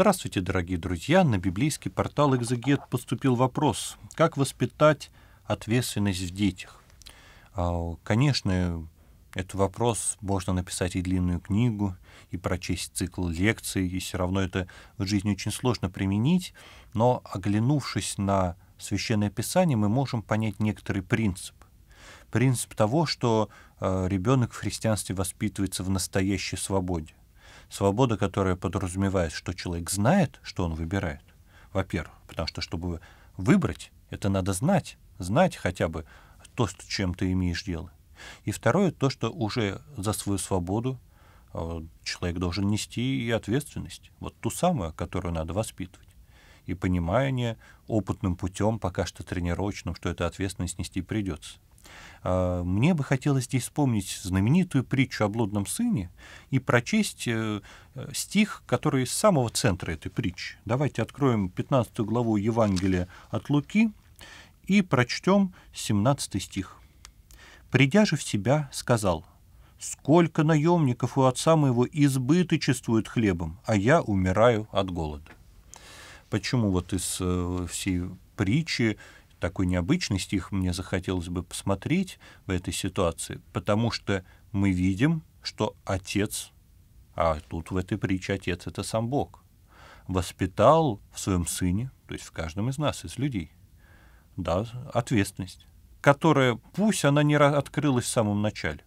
Здравствуйте, дорогие друзья! На библейский портал «Экзегет» поступил вопрос, как воспитать ответственность в детях. А, конечно, этот вопрос можно написать и длинную книгу, и прочесть цикл лекций, и все равно это в жизни очень сложно применить, но оглянувшись на Священное Писание, мы можем понять некоторый принцип. Принцип того, что а, ребенок в христианстве воспитывается в настоящей свободе. Свобода, которая подразумевает, что человек знает, что он выбирает, во-первых, потому что, чтобы выбрать, это надо знать, знать хотя бы то, с чем ты имеешь дело. И второе, то, что уже за свою свободу э, человек должен нести и ответственность, вот ту самую, которую надо воспитывать. И понимание опытным путем, пока что тренировочным, что эта ответственность нести придется. Э, мне бы хотелось здесь вспомнить знаменитую притчу о блудном сыне и прочесть э, стих, который из самого центра этой притчи. Давайте откроем 15 главу Евангелия от Луки и прочтем 17 стих. «Придя же в себя, сказал, «Сколько наемников у отца моего избыточествуют хлебом, а я умираю от голода». Почему вот из э, всей притчи такой необычный стих мне захотелось бы посмотреть в этой ситуации, потому что мы видим, что отец, а тут в этой притче отец — это сам Бог, воспитал в своем сыне, то есть в каждом из нас, из людей, да, ответственность, которая, пусть она не открылась в самом начале,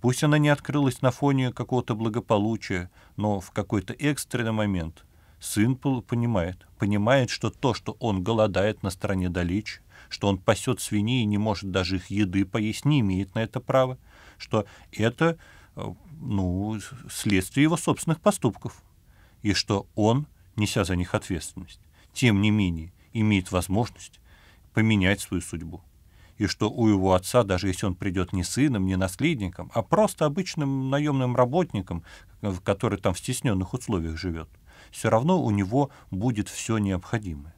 пусть она не открылась на фоне какого-то благополучия, но в какой-то экстренный момент — сын понимает, понимает, что то, что он голодает на стороне Далич, что он пасет свиней и не может даже их еды поесть, не имеет на это права, что это э, ну, следствие его собственных поступков, и что он, неся за них ответственность, тем не менее имеет возможность поменять свою судьбу. И что у его отца, даже если он придет не сыном, не наследником, а просто обычным наемным работником, который там в стесненных условиях живет, все равно у него будет все необходимое.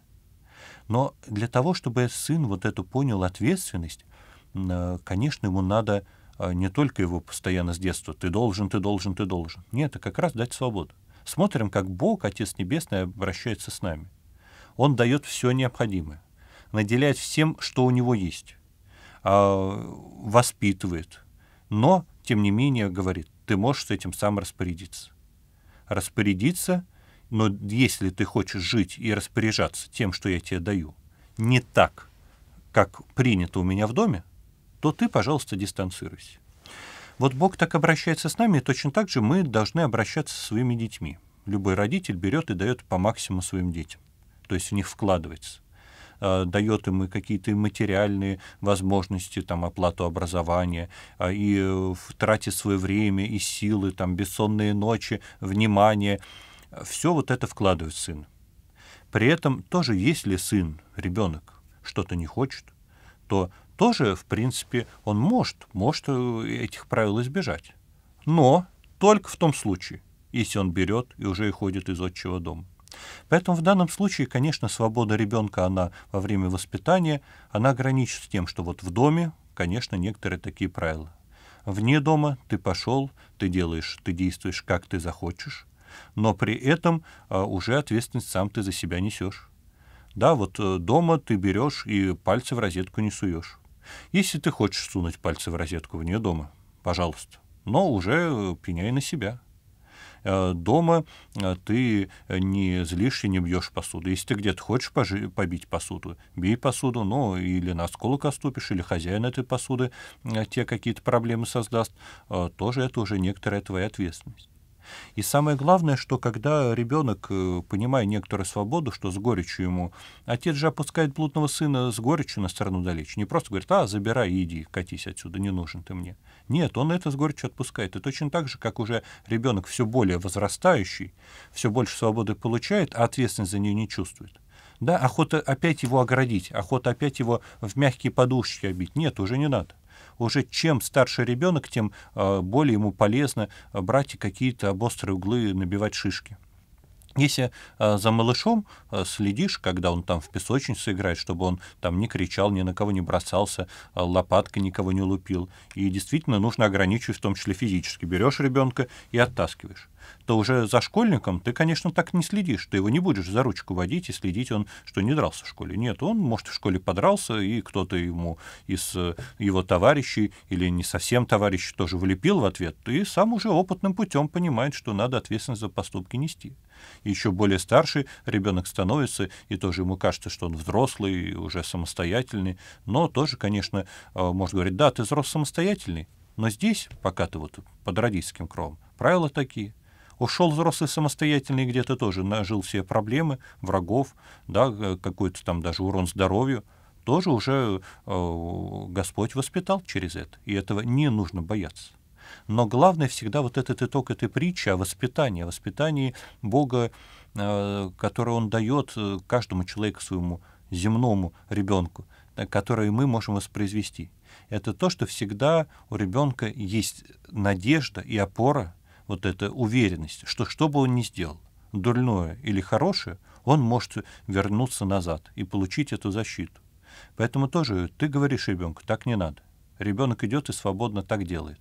Но для того, чтобы сын вот эту понял ответственность, э, конечно, ему надо э, не только его постоянно с детства «ты должен, ты должен, ты должен». Нет, а как раз дать свободу. Смотрим, как Бог, Отец Небесный, обращается с нами. Он дает все необходимое, наделяет всем, что у него есть, а, воспитывает, но, тем не менее, говорит, ты можешь с этим сам распорядиться. Распорядиться но если ты хочешь жить и распоряжаться тем, что я тебе даю, не так, как принято у меня в доме, то ты, пожалуйста, дистанцируйся. Вот Бог так обращается с нами, и точно так же мы должны обращаться со своими детьми. Любой родитель берет и дает по максимуму своим детям. То есть в них вкладывается а, дает им и какие-то материальные возможности, там, оплату образования, а, и э, тратит свое время и силы, там, бессонные ночи, внимание, все вот это вкладывает сын. При этом тоже если сын, ребенок, что-то не хочет, то тоже, в принципе, он может, может э, этих правил избежать. Но только в том случае, если он берет и уже и ходит из отчего дома. Поэтому в данном случае, конечно, свобода ребенка, она во время воспитания, она ограничена тем, что вот в доме, конечно, некоторые такие правила. Вне дома ты пошел, ты делаешь, ты действуешь, как ты захочешь, но при этом а, уже ответственность сам ты за себя несешь. Да, вот э, дома ты берешь и пальцы в розетку не суешь. Если ты хочешь сунуть пальцы в розетку вне дома, пожалуйста, но уже э, пеняй на себя. Э, дома ты не и не бьешь посуду. Если ты где-то хочешь пожи- побить посуду, бей посуду, но ну, или на осколок оступишь, или хозяин этой посуды те какие-то проблемы создаст, тоже это уже некоторая твоя ответственность. И самое главное, что когда ребенок, э, понимая некоторую свободу, что с горечью ему, отец же опускает блудного сына с горечью на сторону далече. Не просто говорит, а, забирай и иди, катись отсюда, не нужен ты мне. Нет, он это с горечью отпускает. И точно так же, как уже ребенок все более возрастающий, все больше свободы получает, а ответственность за нее не чувствует. Да, охота опять его оградить, охота опять его в мягкие подушки обить. Нет, уже не надо уже чем старше ребенок, тем а, более ему полезно а, брать и какие-то острые углы, набивать шишки. Если а, за малышом а, следишь, когда он там в песочнице играет, чтобы он там не кричал, ни на кого не бросался, а, лопаткой никого не лупил, и действительно нужно ограничивать, в том числе физически, берешь ребенка и оттаскиваешь, то уже за школьником ты, конечно, так не следишь, ты его не будешь за ручку водить и следить он, что не дрался в школе. Нет, он, может, в школе подрался, и кто-то ему из э, его товарищей или не совсем товарищ тоже влепил в ответ, и сам уже опытным путем понимает, что надо ответственность за поступки нести еще более старший ребенок становится, и тоже ему кажется, что он взрослый, уже самостоятельный, но тоже, конечно, э, может говорить, да, ты взрослый самостоятельный, но здесь, пока ты вот под родительским кровом, правила такие. Ушел взрослый самостоятельный где-то тоже, нажил себе проблемы, врагов, да, э, какой-то там даже урон здоровью, тоже уже э, Господь воспитал через это, и этого не нужно бояться но главное всегда вот этот итог этой притчи о воспитании, о воспитании Бога, э, которое Он дает э, каждому человеку своему земному ребенку, э, которое мы можем воспроизвести. Это то, что всегда у ребенка есть надежда и опора, вот эта уверенность, что что бы он ни сделал, дурное или хорошее, он может вернуться назад и получить эту защиту. Поэтому тоже ты говоришь ребенку, так не надо. Ребенок идет и свободно так делает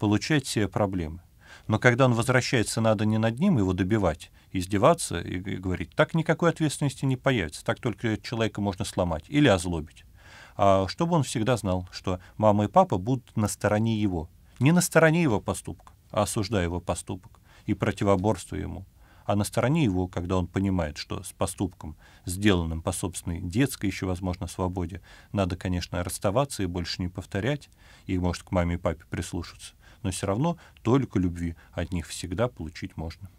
получать себе проблемы. Но когда он возвращается, надо не над ним его добивать, издеваться и, говорить, так никакой ответственности не появится, так только человека можно сломать или озлобить. А чтобы он всегда знал, что мама и папа будут на стороне его. Не на стороне его поступка, а осуждая его поступок и противоборство ему, а на стороне его, когда он понимает, что с поступком, сделанным по собственной детской еще, возможно, свободе, надо, конечно, расставаться и больше не повторять, и может к маме и папе прислушаться но все равно только любви от них всегда получить можно.